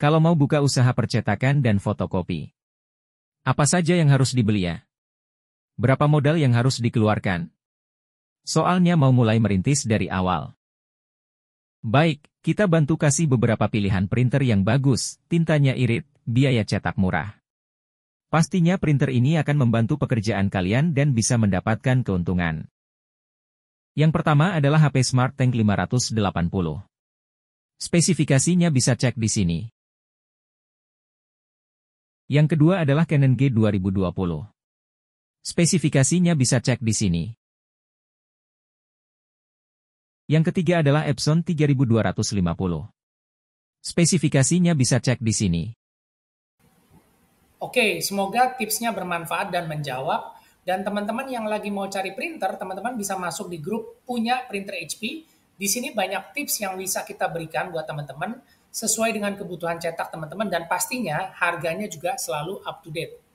Kalau mau buka usaha percetakan dan fotokopi. Apa saja yang harus dibeli ya? Berapa modal yang harus dikeluarkan? Soalnya mau mulai merintis dari awal. Baik, kita bantu kasih beberapa pilihan printer yang bagus, tintanya irit, biaya cetak murah. Pastinya printer ini akan membantu pekerjaan kalian dan bisa mendapatkan keuntungan. Yang pertama adalah HP Smart Tank 580. Spesifikasinya bisa cek di sini. Yang kedua adalah Canon G 2020. Spesifikasinya bisa cek di sini. Yang ketiga adalah Epson 3250. Spesifikasinya bisa cek di sini. Oke, semoga tipsnya bermanfaat dan menjawab. Dan teman-teman yang lagi mau cari printer, teman-teman bisa masuk di grup punya printer HP. Di sini banyak tips yang bisa kita berikan buat teman-teman sesuai dengan kebutuhan cetak teman-teman dan pastinya harganya juga selalu up to date.